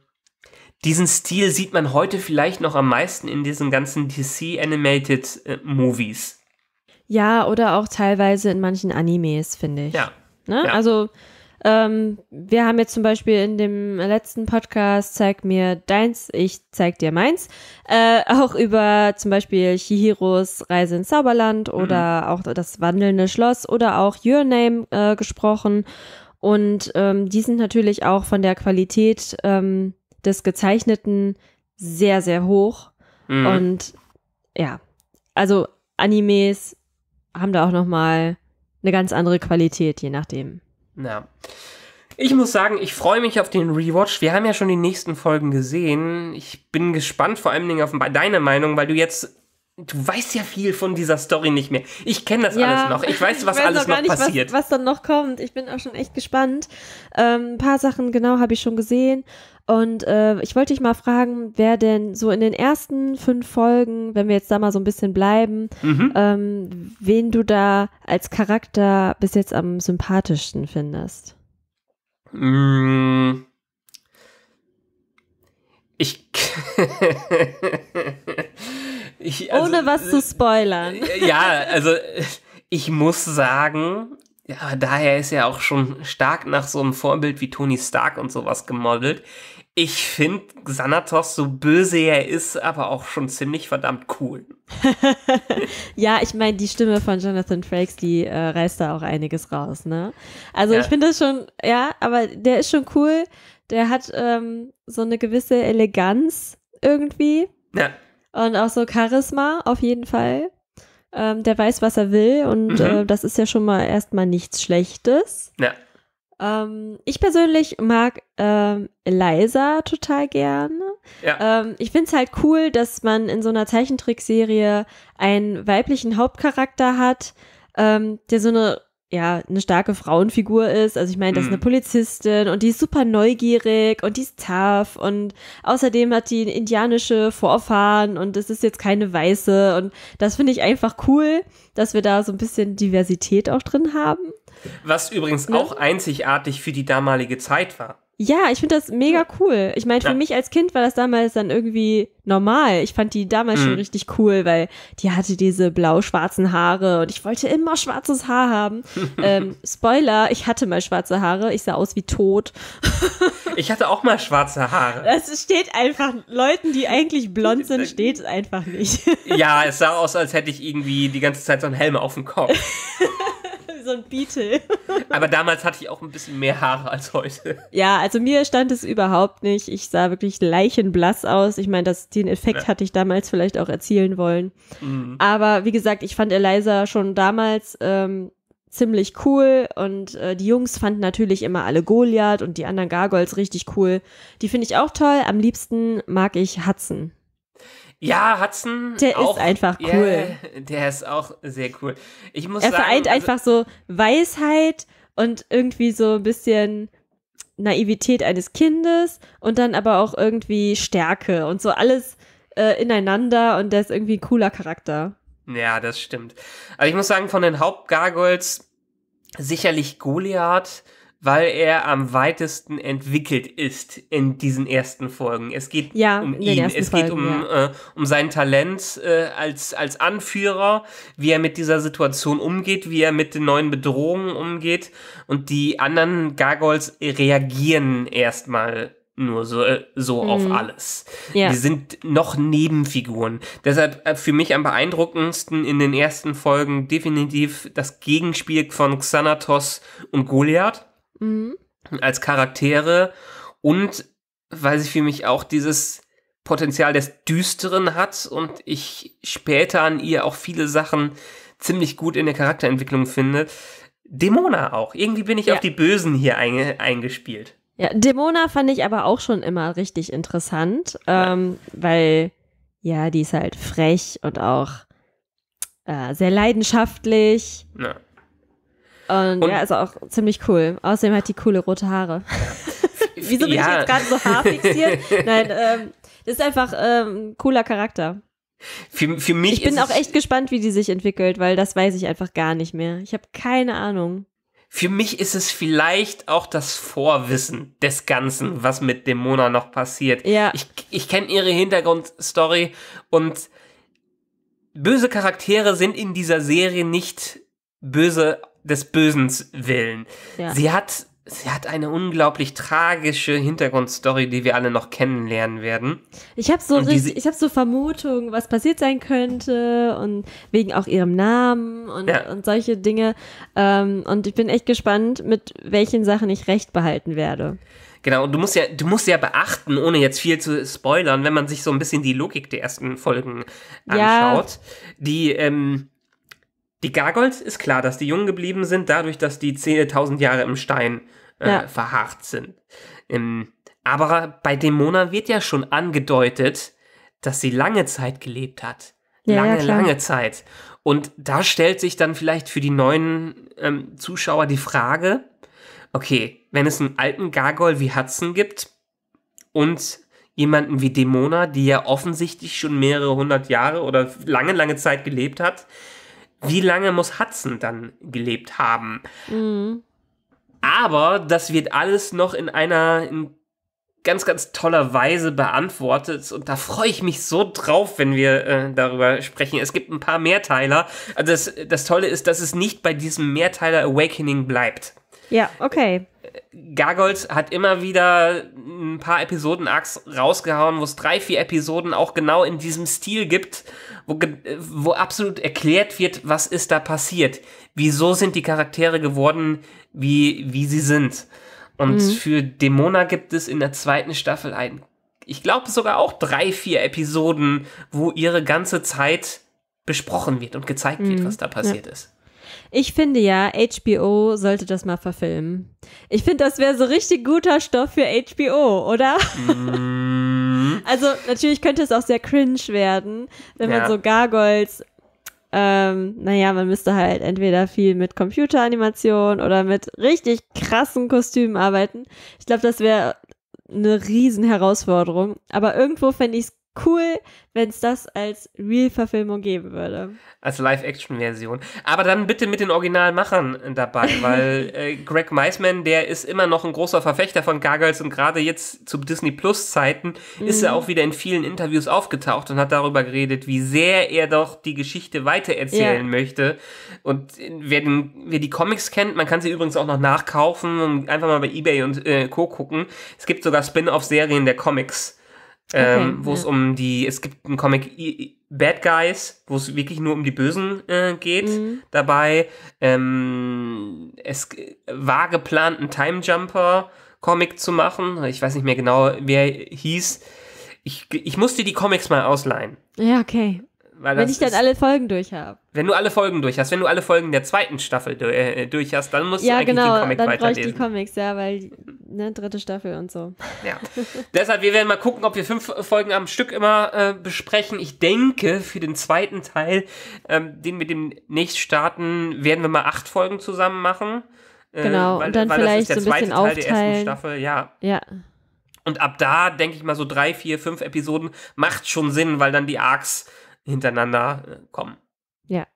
Diesen Stil sieht man heute vielleicht noch am meisten in diesen ganzen DC-Animated äh, Movies. Ja, oder auch teilweise in manchen Animes, finde ich. Ja. Ne? ja. Also ähm, wir haben jetzt zum Beispiel in dem letzten Podcast Zeig mir deins, ich zeig dir meins, äh, auch über zum Beispiel Chihiros Reise ins Zauberland mhm. oder mhm. auch das wandelnde Schloss oder auch Your Name äh, gesprochen. Und ähm, die sind natürlich auch von der Qualität ähm, des Gezeichneten sehr, sehr hoch. Mhm. Und ja, also Animes haben da auch nochmal eine ganz andere Qualität, je nachdem. Ja. Ich muss sagen, ich freue mich auf den Rewatch. Wir haben ja schon die nächsten Folgen gesehen. Ich bin gespannt, vor allen Dingen auf deine Meinung, weil du jetzt du weißt ja viel von dieser Story nicht mehr. Ich kenne das ja, alles noch. Ich weiß, was ich weiß alles noch nicht, passiert. Was, was, dann noch kommt. Ich bin auch schon echt gespannt. Ähm, ein paar Sachen genau habe ich schon gesehen. Und äh, ich wollte dich mal fragen, wer denn so in den ersten fünf Folgen, wenn wir jetzt da mal so ein bisschen bleiben, mhm. ähm, wen du da als Charakter bis jetzt am sympathischsten findest? Mm. Ich. Ich, also, Ohne was zu äh, spoilern. Äh, ja, also ich muss sagen, ja, daher ist er auch schon stark nach so einem Vorbild wie Tony Stark und sowas gemodelt. Ich finde Xanatos, so böse er ist, aber auch schon ziemlich verdammt cool. ja, ich meine, die Stimme von Jonathan Frakes, die äh, reißt da auch einiges raus, ne? Also ja. ich finde das schon, ja, aber der ist schon cool. Der hat ähm, so eine gewisse Eleganz irgendwie. Ja und auch so Charisma auf jeden Fall. Ähm, der weiß, was er will und mhm. äh, das ist ja schon mal erstmal nichts Schlechtes. Ja. Ähm, ich persönlich mag ähm, Eliza total gerne. Ja. Ähm, ich finde es halt cool, dass man in so einer Zeichentrickserie einen weiblichen Hauptcharakter hat, ähm, der so eine ja, eine starke Frauenfigur ist. Also ich meine, das ist eine mhm. Polizistin und die ist super neugierig und die ist tough und außerdem hat die indianische Vorfahren und es ist jetzt keine Weiße und das finde ich einfach cool, dass wir da so ein bisschen Diversität auch drin haben. Was übrigens ne? auch einzigartig für die damalige Zeit war. Ja, ich finde das mega cool. Ich meine, für ja. mich als Kind war das damals dann irgendwie normal. Ich fand die damals mhm. schon richtig cool, weil die hatte diese blau-schwarzen Haare und ich wollte immer schwarzes Haar haben. ähm, Spoiler, ich hatte mal schwarze Haare. Ich sah aus wie tot. ich hatte auch mal schwarze Haare. Das steht einfach, Leuten, die eigentlich blond sind, steht es einfach nicht. ja, es sah aus, als hätte ich irgendwie die ganze Zeit so einen Helm auf dem Kopf so ein Beetle. Aber damals hatte ich auch ein bisschen mehr Haare als heute. Ja, also mir stand es überhaupt nicht. Ich sah wirklich leichenblass aus. Ich meine, den Effekt ja. hatte ich damals vielleicht auch erzielen wollen. Mhm. Aber wie gesagt, ich fand Eliza schon damals ähm, ziemlich cool und äh, die Jungs fanden natürlich immer alle Goliath und die anderen Gargoyles richtig cool. Die finde ich auch toll. Am liebsten mag ich Hudson. Ja, Hudson. Der auch, ist einfach cool. Yeah, der ist auch sehr cool. Ich muss er sagen, vereint also, einfach so Weisheit und irgendwie so ein bisschen Naivität eines Kindes und dann aber auch irgendwie Stärke und so alles äh, ineinander und der ist irgendwie ein cooler Charakter. Ja, das stimmt. Aber also ich muss sagen, von den Hauptgargoyles sicherlich Goliath weil er am weitesten entwickelt ist in diesen ersten Folgen. Es geht ja, um ihn, es Folgen, geht um, ja. äh, um sein Talent äh, als, als Anführer, wie er mit dieser Situation umgeht, wie er mit den neuen Bedrohungen umgeht. Und die anderen Gargoyles reagieren erstmal nur so, äh, so mhm. auf alles. Ja. Die sind noch Nebenfiguren. Deshalb äh, für mich am beeindruckendsten in den ersten Folgen definitiv das Gegenspiel von Xanatos und Goliath mhm. als Charaktere und weil sie für mich auch dieses Potenzial des Düsteren hat und ich später an ihr auch viele Sachen ziemlich gut in der Charakterentwicklung finde. Dämona auch. Irgendwie bin ich ja. auf die Bösen hier einge eingespielt. Ja, Dämona fand ich aber auch schon immer richtig interessant, ähm, weil ja, die ist halt frech und auch äh, sehr leidenschaftlich. Ja. Und, und ja, ist auch ziemlich cool. Außerdem hat die coole rote Haare. Wieso bin ja. ich jetzt gerade so haarfixiert? Nein, ähm, das ist einfach ähm, ein cooler Charakter. Für, für mich ich bin auch echt gespannt, wie die sich entwickelt, weil das weiß ich einfach gar nicht mehr. Ich habe keine Ahnung. Für mich ist es vielleicht auch das Vorwissen des Ganzen, was mit Demona noch passiert. Ja. Ich, ich kenne ihre Hintergrundstory und böse Charaktere sind in dieser Serie nicht böse des Bösen willen. Ja. Sie hat sie hat eine unglaublich tragische Hintergrundstory, die wir alle noch kennenlernen werden. Ich habe so richtig, ich habe so Vermutungen, was passiert sein könnte und wegen auch ihrem Namen und, ja. und solche Dinge. Ähm, und ich bin echt gespannt, mit welchen Sachen ich recht behalten werde. Genau, und du musst ja, du musst ja beachten, ohne jetzt viel zu spoilern, wenn man sich so ein bisschen die Logik der ersten Folgen anschaut, ja. die ähm, die Gargols ist klar, dass die jung geblieben sind, dadurch, dass die 10.000 Jahre im Stein äh, ja. verharrt sind. Ähm, aber bei Dämona wird ja schon angedeutet, dass sie lange Zeit gelebt hat. Ja, lange, ja, lange Zeit. Und da stellt sich dann vielleicht für die neuen ähm, Zuschauer die Frage, okay, wenn es einen alten Gargol wie Hudson gibt und jemanden wie Demona, die ja offensichtlich schon mehrere hundert Jahre oder lange, lange Zeit gelebt hat, wie lange muss Hudson dann gelebt haben? Mhm. Aber das wird alles noch in einer in ganz, ganz toller Weise beantwortet und da freue ich mich so drauf, wenn wir äh, darüber sprechen. Es gibt ein paar Mehrteiler. Also das, das Tolle ist, dass es nicht bei diesem Mehrteiler Awakening bleibt. Ja, okay. Gargold hat immer wieder ein paar Episoden Arcs rausgehauen, wo es drei, vier Episoden auch genau in diesem Stil gibt, wo, wo absolut erklärt wird, was ist da passiert. Wieso sind die Charaktere geworden, wie, wie sie sind. Und mhm. für Dämona gibt es in der zweiten Staffel ein, ich glaube sogar auch drei, vier Episoden, wo ihre ganze Zeit besprochen wird und gezeigt mhm. wird, was da passiert ja. ist. Ich finde ja, HBO sollte das mal verfilmen. Ich finde, das wäre so richtig guter Stoff für HBO, oder? Mm. Also natürlich könnte es auch sehr cringe werden, wenn ja. man so Gargoyles ähm, naja, man müsste halt entweder viel mit Computeranimation oder mit richtig krassen Kostümen arbeiten. Ich glaube, das wäre eine Riesenherausforderung. Aber irgendwo fände ich es cool, wenn es das als Real-Verfilmung geben würde. Als Live-Action-Version. Aber dann bitte mit den Originalmachern dabei, weil äh, Greg Meisman, der ist immer noch ein großer Verfechter von Gargoyles und gerade jetzt zu Disney Plus-Zeiten mhm. ist er mhm. auch wieder in vielen Interviews aufgetaucht und hat darüber geredet, wie sehr er doch die Geschichte weitererzählen ja. möchte. Und wer, den, wer, die Comics kennt, man kann sie übrigens auch noch nachkaufen und einfach mal bei Ebay und äh, Co. gucken. Es gibt sogar Spin-off-Serien der Comics Okay, ähm, wo ja. es um die, es gibt einen Comic I, Bad Guys, wo es wirklich nur um die Bösen äh, geht mhm. dabei. Ähm, es äh, war geplant, einen Time Jumper Comic zu machen. Ich weiß nicht mehr genau, wer hieß. Ich, ich musste die Comics mal ausleihen. Ja, okay wenn ich dann ist, alle Folgen durch habe. Wenn du alle Folgen durch hast, wenn du alle Folgen der zweiten Staffel du, äh, durch hast, dann musst ja, du eigentlich genau, den Comic dann weiterlesen. Ja, genau, dann brauche ich die Comics, ja, weil, ne, dritte Staffel und so. Ja, deshalb, wir werden mal gucken, ob wir fünf Folgen am Stück immer äh, besprechen. Ich denke, für den zweiten Teil, ähm, den wir demnächst starten, werden wir mal acht Folgen zusammen machen. Äh, genau, weil, und dann vielleicht so ein bisschen Teil aufteilen. der ersten Staffel, ja. Ja. Und ab da, denke ich mal, so drei, vier, fünf Episoden macht schon Sinn, weil dann die Arcs hintereinander äh, kommen. Ja.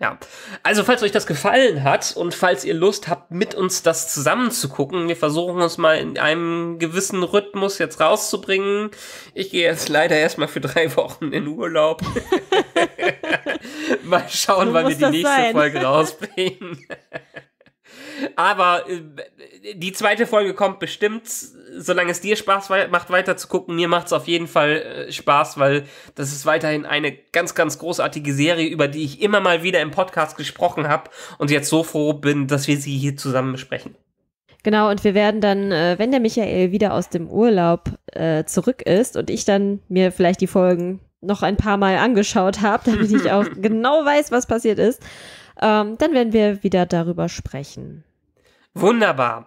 Ja, also falls euch das gefallen hat und falls ihr Lust habt, mit uns das zusammen zu gucken, wir versuchen uns mal in einem gewissen Rhythmus jetzt rauszubringen. Ich gehe jetzt leider erstmal für drei Wochen in Urlaub. mal schauen, so wann wir die nächste sein. Folge rausbringen. Aber äh, die zweite Folge kommt bestimmt solange es dir Spaß macht, weiter zu gucken, mir macht es auf jeden Fall äh, Spaß, weil das ist weiterhin eine ganz, ganz großartige Serie, über die ich immer mal wieder im Podcast gesprochen habe und jetzt so froh bin, dass wir sie hier zusammen besprechen. Genau, und wir werden dann, äh, wenn der Michael wieder aus dem Urlaub äh, zurück ist und ich dann mir vielleicht die Folgen noch ein paar Mal angeschaut habe, damit ich auch genau weiß, was passiert ist, ähm, dann werden wir wieder darüber sprechen. Wunderbar.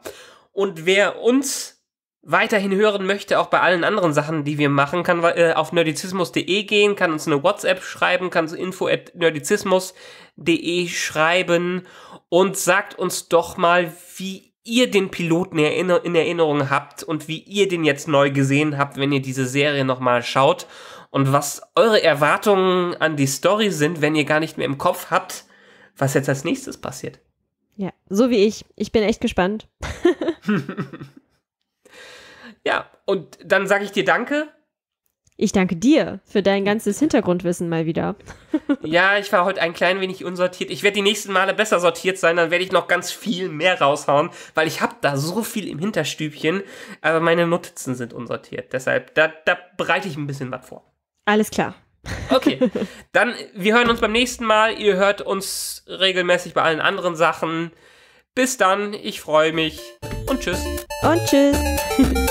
Und wer uns weiterhin hören möchte, auch bei allen anderen Sachen, die wir machen, kann äh, auf nerdizismus.de gehen, kann uns eine WhatsApp schreiben, kann zu info at nerdizismus.de schreiben und sagt uns doch mal, wie ihr den Piloten erinner in Erinnerung habt und wie ihr den jetzt neu gesehen habt, wenn ihr diese Serie nochmal schaut und was eure Erwartungen an die Story sind, wenn ihr gar nicht mehr im Kopf habt, was jetzt als nächstes passiert. Ja, so wie ich. Ich bin echt gespannt. Ja, und dann sage ich dir Danke. Ich danke dir für dein ganzes Hintergrundwissen mal wieder. ja, ich war heute ein klein wenig unsortiert. Ich werde die nächsten Male besser sortiert sein, dann werde ich noch ganz viel mehr raushauen, weil ich habe da so viel im Hinterstübchen, aber meine Notizen sind unsortiert. Deshalb, da, da bereite ich ein bisschen was vor. Alles klar. okay, dann wir hören uns beim nächsten Mal. Ihr hört uns regelmäßig bei allen anderen Sachen. Bis dann, ich freue mich und tschüss. Und tschüss.